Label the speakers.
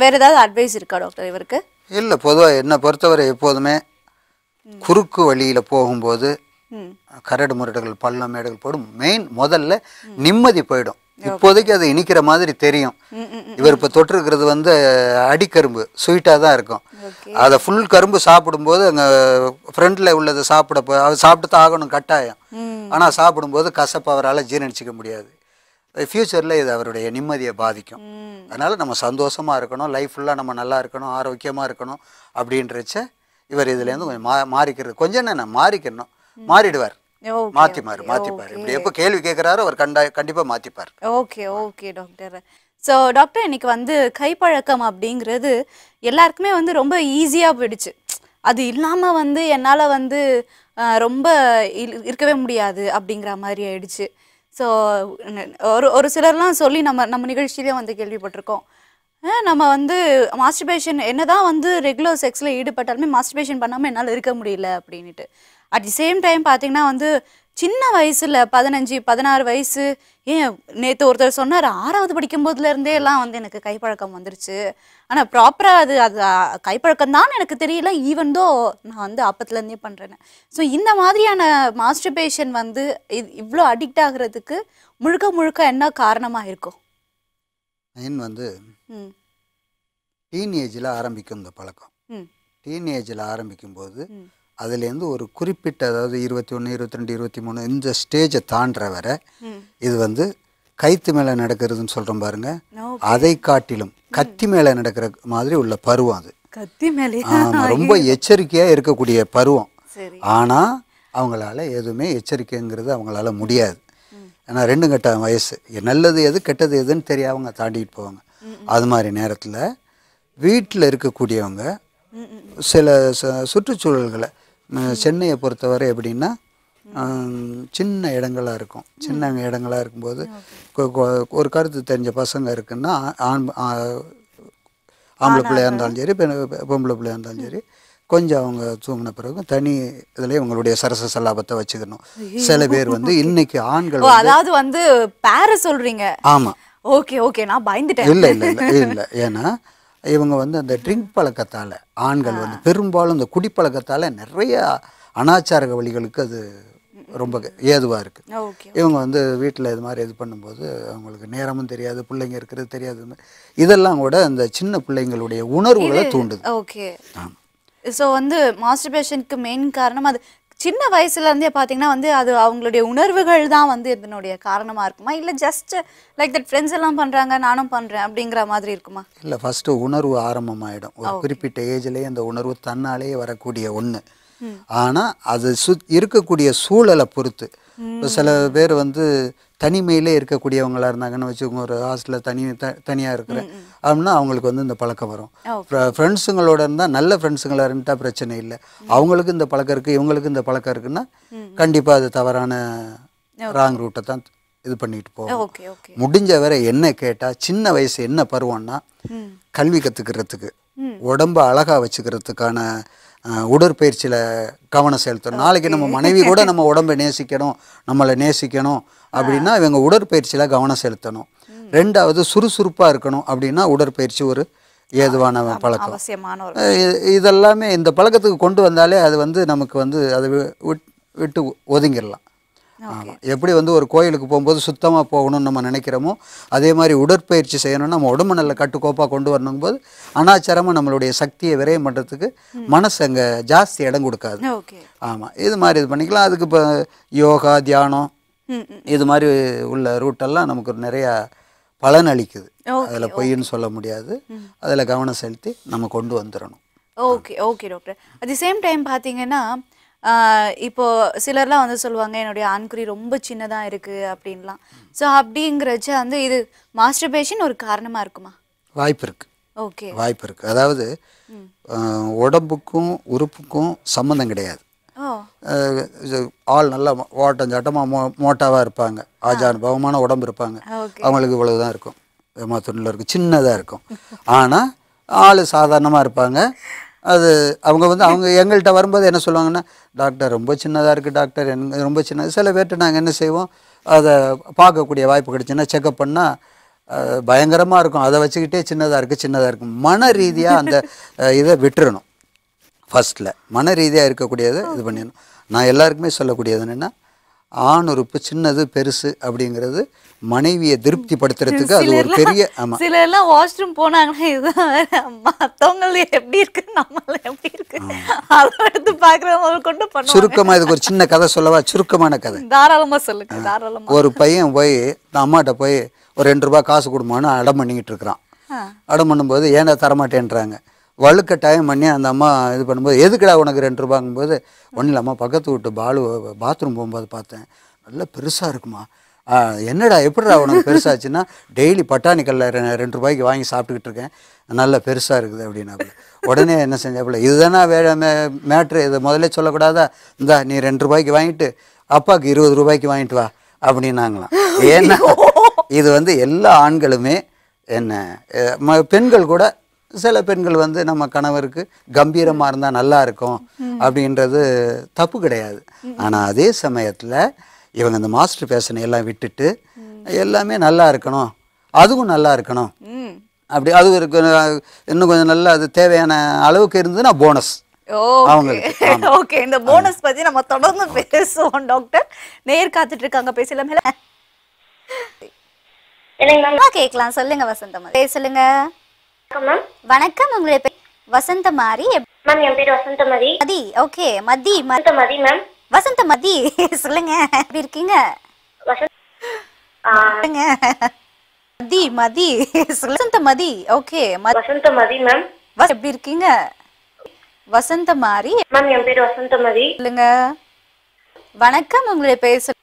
Speaker 1: வேறு ஏதாவது அட்வைஸ் இருக்கா டாக்டர் இவருக்கு
Speaker 2: இல்லை பொதுவாக என்னை பொறுத்தவரை எப்போதுமே குறுக்கு வழியில் போகும்போது கரடு முரடுகள் பள்ளம் மேடுகள் போடும் மெயின் முதல்ல நிம்மதி போயிடும் இப்போதைக்கு அது இனிக்கிற மாதிரி தெரியும் இவர் இப்போ தொட்டிருக்கிறது வந்து அடிக்கரும்பு ஸ்வீட்டாக தான் இருக்கும் அதை ஃபுல் கரும்பு சாப்பிடும்போது அங்கே ஃப்ரண்டில் உள்ளதை சாப்பிட சாப்பிட்டு தான் ஆகணும் கட்டாயம் ஆனால் சாப்பிடும்போது கசப்பு அவரால் ஜீரணிச்சிக்க முடியாது ஃப்யூச்சரில் இது அவருடைய நிம்மதியை பாதிக்கும் அதனால் நம்ம சந்தோஷமாக இருக்கணும் லைஃப் ஃபுல்லாக நம்ம நல்லா இருக்கணும் ஆரோக்கியமாக இருக்கணும் அப்படின்றச்ச இவர் இதுலேருந்து கொஞ்சம் மா மாறிக்கிறது கொஞ்சம் என்ன மாறிக்கணும் மாறிடுவார்
Speaker 1: மாற்றிப்பார் மாற்றிப்பார் இப்படி எப்போ
Speaker 2: கேள்வி கேட்குறாரு அவர் கண்டா கண்டிப்பாக மாற்றிப்பார்
Speaker 1: okay okay doctor so doctor இன்னைக்கு வந்து கைப்பழக்கம் அப்படிங்கிறது எல்லாருக்குமே வந்து ரொம்ப ஈஸியாக போயிடுச்சு அது இல்லாமல் வந்து என்னால் வந்து ரொம்ப இருக்கவே முடியாது அப்படிங்கிற மாதிரி ஆயிடுச்சு ஸோ ஒரு ஒரு சிலர்லாம் சொல்லி நம்ம நம்ம நிகழ்ச்சியிலே வந்து கேள்விப்பட்டிருக்கோம் நம்ம வந்து மாஸ்டர்பேஷன் என்ன தான் வந்து ரெகுலர் செக்ஸில் ஈடுபட்டாலுமே மாஸ்டர்பேஷன் பண்ணாமல் என்னால் இருக்க முடியல அப்படின்ட்டு அட் தி சேம் டைம் பார்த்தீங்கன்னா வந்து சின்ன வயசில் பதினஞ்சு பதினாறு வயசு ஏன் நேற்று ஒருத்தர் சொன்னார் ஆறாவது படிக்கும்போதுலேருந்தே எல்லாம் வந்து எனக்கு கைப்பழக்கம் வந்துருச்சு ஆனால் ப்ராப்பராக அது அது கைப்பழக்கம் தான் எனக்கு தெரியல ஈவன் தோ நான் வந்து அப்பத்துலேருந்தே பண்ணுறேன்னு ஸோ இந்த மாதிரியான மாஸ்டர்பேஷன் வந்து இது இவ்வளோ அடிக்ட் ஆகிறதுக்கு முழுக்க முழுக்க என்ன காரணமாக இருக்கும்
Speaker 2: மெயின் வந்து டீன் ஏஜில் ஆரம்பிக்கும் இந்த பழக்கம் டீன் ஏஜில் ஆரம்பிக்கும் போது அதுலேருந்து ஒரு குறிப்பிட்ட அதாவது இருபத்தி ஒன்று இருபத்தி ரெண்டு இருபத்தி மூணு இந்த ஸ்டேஜை தாண்டுற வரை இது வந்து கைத்து மேலே நடக்கிறதுன்னு சொல்கிறோம் பாருங்க அதை காட்டிலும் கத்தி மேலே நடக்கிற மாதிரி உள்ள பருவம் அது
Speaker 1: கத்தி மேலே ரொம்ப
Speaker 2: எச்சரிக்கையாக இருக்கக்கூடிய பருவம் ஆனால் அவங்களால எதுவுமே எச்சரிக்கைங்கிறது அவங்களால முடியாது ஏன்னா ரெண்டும் கட்ட வயசு நல்லது எது கெட்டது எதுன்னு தெரியாது அவங்க தாண்டிட்டு போவாங்க அது மாதிரி நேரத்தில் வீட்டில் இருக்கக்கூடியவங்க சில சுற்றுச்சூழல்களை சென்னையை பொறுத்தவரை எப்படின்னா சின்ன இடங்களாக இருக்கும் சின்ன இடங்களாக இருக்கும்போது ஒரு கருத்து தெரிஞ்ச பசங்க இருக்குன்னா ஆண் ஆம்பளை பிள்ளையாக இருந்தாலும் சரி பொம்பளை பிள்ளையாக இருந்தாலும் சரி கொஞ்சம் அவங்க தூங்கின பிறகு தனி இதில் இவங்களுடைய சரச சலாபத்தை வச்சுக்கணும்
Speaker 1: சில பேர் வந்து
Speaker 2: இன்னைக்கு ஆண்கள் அதாவது
Speaker 1: வந்து பேர சொல்றீங்க ஆமாம் ஓகே ஓகே நான் பயந்துட்டேன் இல்லை இல்லை இல்லை இல்லை
Speaker 2: ஏன்னா இவங்க வந்து அந்த ட்ரிங்க் பழக்கத்தால் ஆண்கள் வந்து பெரும்பாலும் இந்த குடிப்பழக்கத்தால் நிறைய அனாச்சார வழிகளுக்கு அது ரொம்ப ஏதுவாக இருக்குது இவங்க வந்து வீட்டில் இது மாதிரி இது பண்ணும்போது அவங்களுக்கு நேரமும் தெரியாது பிள்ளைங்க இருக்கிறது தெரியாது இதெல்லாம் கூட அந்த சின்ன பிள்ளைங்களுடைய உணர்வுகளை தூண்டுது
Speaker 1: ஓகே ஸோ வந்து மாஸ்டர்பேஷனுக்கு மெயின் காரணம் அது சின்ன வயசுலேருந்தே பார்த்தீங்கன்னா வந்து அது அவங்களுடைய உணர்வுகள் தான் வந்து இதனுடைய காரணமாக இருக்குமா இல்லை ஜஸ்ட் லைக் தட் ஃப்ரெண்ட்ஸ் எல்லாம் பண்ணுறாங்க நானும் பண்ணுறேன் அப்படிங்கிற மாதிரி இருக்குமா
Speaker 2: இல்லை ஃபஸ்ட்டு உணர்வு ஆரம்பமாயிடும் ஒரு oh. குறிப்பிட்ட ஏஜ்லேயே அந்த உணர்வு தன்னாலேயே வரக்கூடிய ஒன்று ஆனால் அது சு இருக்கக்கூடிய சூழலை பொறுத்து சில பேர் வந்து தனிமையிலே இருக்கக்கூடியவங்களாக இருந்தாங்கன்னு வச்சுக்கோங்க ஒரு ஹாஸ்டலில் தனி த தனியாக இருக்கிறேன் அப்படின்னா அவங்களுக்கு வந்து இந்த பழக்கம் வரும் ஃப்ரெண்ட்ஸுங்களோட இருந்தால் நல்ல ஃப்ரெண்ட்ஸுங்களாக இருந்தால் பிரச்சனை இல்லை அவங்களுக்கு இந்த பழக்கம் இருக்குது இவங்களுக்கு இந்த பழக்கம் இருக்குன்னா கண்டிப்பாக அது தவறான ராங் ரூட்டை தான் இது பண்ணிட்டு போவோம் முடிஞ்ச வரை என்ன கேட்டால் சின்ன வயசு என்ன பருவம்னா கல்வி கற்றுக்கிறதுக்கு உடம்ப அழகாக வச்சுக்கிறதுக்கான உடற்பயிற்சியில் கவனம் செலுத்தணும் நாளைக்கு நம்ம மனைவி கூட நம்ம உடம்பை நேசிக்கணும் நம்மளை நேசிக்கணும் அப்படின்னா இவங்க உடற்பயிற்சியில் கவனம் செலுத்தணும் ரெண்டாவது சுறுசுறுப்பாக இருக்கணும் அப்படின்னா உடற்பயிற்சி ஒரு ஏதுவான பழக்கம் இதெல்லாமே இந்த பழக்கத்துக்கு கொண்டு வந்தாலே அது வந்து நமக்கு வந்து அதை விட்டு ஒதுங்கிடலாம் ஆமாம் எப்படி வந்து ஒரு கோயிலுக்கு போகும்போது சுத்தமாக போகணும்னு நம்ம நினைக்கிறோமோ அதே மாதிரி உடற்பயிற்சி செய்யணும்னு நம்ம உடம்பு நல்ல கட்டுக்கோப்பாக கொண்டு வரணும் போது அனாச்சாரமாக நம்மளுடைய சக்தியை விரயம் பண்ணுறதுக்கு மனசு அங்கே ஜாஸ்தி இடம் கொடுக்காது ஆமாம் இது மாதிரி இது பண்ணிக்கலாம் அதுக்கு இப்போ யோகா தியானம் இது மாதிரி உள்ள ரூட்டெல்லாம் நமக்கு நிறையா பலன் அளிக்குது அதில் பொய்ன்னு சொல்ல முடியாது அதில் கவனம் செலுத்தி நம்ம கொண்டு வந்துடணும்
Speaker 1: okay okay doctor at the same time பார்த்தீங்கன்னா இப்போது சிலர்லாம் வந்து சொல்லுவாங்க என்னுடைய ஆண்குறி ரொம்ப சின்னதாக இருக்குது அப்படின்லாம் ஸோ அப்படிங்கிறச்ச வந்து இது மாஸ்டர்பேஷன் ஒரு காரணமாக இருக்குமா வாய்ப்பு இருக்குது ஓகே வாய்ப்பு
Speaker 2: இருக்குது அதாவது உடம்புக்கும் உறுப்புக்கும் சம்மந்தம் கிடையாது ஆள் நல்லா ஓட்டம் சாட்டமாக மோ மோட்டாவாக இருப்பாங்க ஆஜான் பவமான உடம்பு இருப்பாங்க அவங்களுக்கு இவ்வளவு தான் இருக்கும் துண்ணில் இருக்கும் சின்னதாக இருக்கும் ஆனால் ஆள் சாதாரணமாக இருப்பாங்க அது அவங்க வந்து அவங்க எங்கள்கிட்ட வரும்போது என்ன சொல்லுவாங்கன்னா டாக்டர் ரொம்ப சின்னதாக இருக்குது டாக்டர் என் ரொம்ப சின்ன சில பேர்கிட்ட நாங்கள் என்ன செய்வோம் அதை பார்க்கக்கூடிய வாய்ப்பு கிடைச்சுன்னா செக்கப் பண்ணால் பயங்கரமாக இருக்கும் அதை வச்சுக்கிட்டே சின்னதாக இருக்குது சின்னதாக இருக்கும் மன ரீதியாக அந்த இதை விட்டுறணும் ஃபஸ்ட்டில் மன ரீதியாக இருக்கக்கூடியதை இது பண்ணிடணும் நான் எல்லாருக்குமே சொல்லக்கூடியது என்னென்னா ஆண் உறுப்பு சின்னது பெருசு அப்படிங்கிறது மனைவியை திருப்திப்படுத்துறதுக்கு அது ஒரு பெரிய ஆமா சில
Speaker 1: எல்லாம் வாஷ்ரூம் போனாங்கன்னா இதுதான் மற்றவங்கள எப்படி இருக்கு நம்மள எப்படி இருக்கு அதை எடுத்து பாக்குறவங்க கொண்டு இதுக்கு ஒரு
Speaker 2: சின்ன கதை சொல்லவா சுருக்கமான கதை
Speaker 1: தாராளமா சொல்லுங்க தாராளமா ஒரு
Speaker 2: பையன் போய் அம்மாட்ட போய் ஒரு ரெண்டு ரூபா காசு கொடுமான்னு அடம் பண்ணிக்கிட்டு இருக்கிறான் அடம் பண்ணும்போது ஏன்டா தரமாட்டேன்றாங்க வழுக்க டைம் பண்ணி அந்த அம்மா இது பண்ணும்போது எதுக்குடா உனக்கு ரெண்டு ரூபாங்கும்போது ஒன்றும் இல்லாமல் பக்கத்து வீட்டு பாலு பாத்ரூம் போகும்போது பார்த்தேன் நல்லா பெருசாக இருக்குமா என்னடா எப்படிடா உனக்கு பெருசாச்சுன்னா டெய்லி பட்டாணிக்கல்ல ரெண்டு ரூபாய்க்கு வாங்கி சாப்பிட்டுக்கிட்டு இருக்கேன் நல்லா பெருசாக இருக்குது அப்படின்னாப்புல உடனே என்ன செஞ்சாப்புல இதுதானா வே மே மேட்ரு இதை முதல்ல சொல்லக்கூடாதா இந்தா நீ ரெண்டு ரூபாய்க்கு வாங்கிட்டு அப்பாவுக்கு இருபது ரூபாய்க்கு வாங்கிட்டு வா அப்படின்னாங்களாம் ஏன்னா இது வந்து எல்லா ஆண்களுமே என்ன பெண்கள் கூட சில பெண்கள் வந்து நம்ம கணவருக்கு கம்பீரமாக இருந்தால் நல்லா இருக்கும் அப்படின்றது தப்பு கிடையாது ஆனால் அதே சமயத்தில் இவங்க இந்த மாஸ்டர் பேஷனை எல்லாம் விட்டுட்டு எல்லாமே நல்லா இருக்கணும் அதுவும் நல்லா இருக்கணும் அப்படி அது இருக்கு இன்னும் கொஞ்சம் நல்லா அது தேவையான அளவுக்கு இருந்ததுன்னா போனஸ்
Speaker 1: ஓகே இந்த போனஸ் பத்தி நம்ம தொடர்ந்து பேசுவோம் டாக்டர் நேர் காத்துட்டு இருக்காங்க பேசலாம் கேக்கலாம் சொல்லுங்க வசந்தமா சொல்லுங்க மேம் வணக்கம் உங்களை பேர் வசந்தமாரி மேம் என் பேர் வசந்தமதி மதி ஓகே மதி வசந்தமதி மேம் மதி சொல்லுங்க எப்படி இருக்கீங்க சொல்லுங்க மதி மதி வசந்தமதி ஓகே மதி மேம் எப்படி இருக்கீங்க வசந்தமாரி மேம் என் பேர் வசந்தமதி சொல்லுங்க வணக்கம் உங்களை பேர்